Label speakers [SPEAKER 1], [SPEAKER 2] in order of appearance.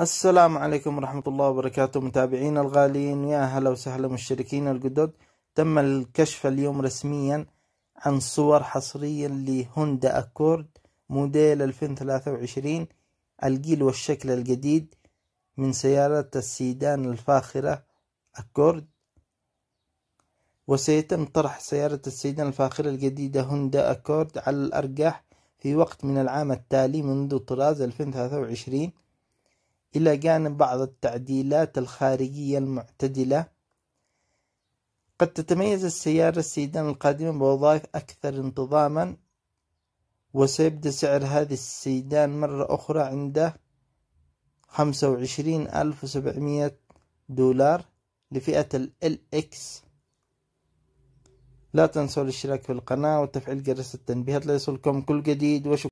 [SPEAKER 1] السلام عليكم ورحمة الله وبركاته متابعينا الغاليين يا هلا وسهلا مشتركين الجدد تم الكشف اليوم رسميا عن صور حصريا لهوندا أكورد موديل 2023 الجيل والشكل الجديد من سيارة السيدان الفاخرة أكورد وسيتم طرح سيارة السيدان الفاخرة الجديدة هوندا أكورد على الأرجح في وقت من العام التالي منذ طراز 2023 إلى جانب بعض التعديلات الخارجية المعتدلة قد تتميز السيارة السيدان القادمة بوظائف أكثر انتظاما وسيبدأ سعر هذه السيدان مرة أخرى عند خمسة وعشرين ألف وسبعمية دولار لفئة ال LX لا تنسوا الاشتراك في القناة وتفعيل جرس التنبيهات ليصلكم كل جديد وشكرا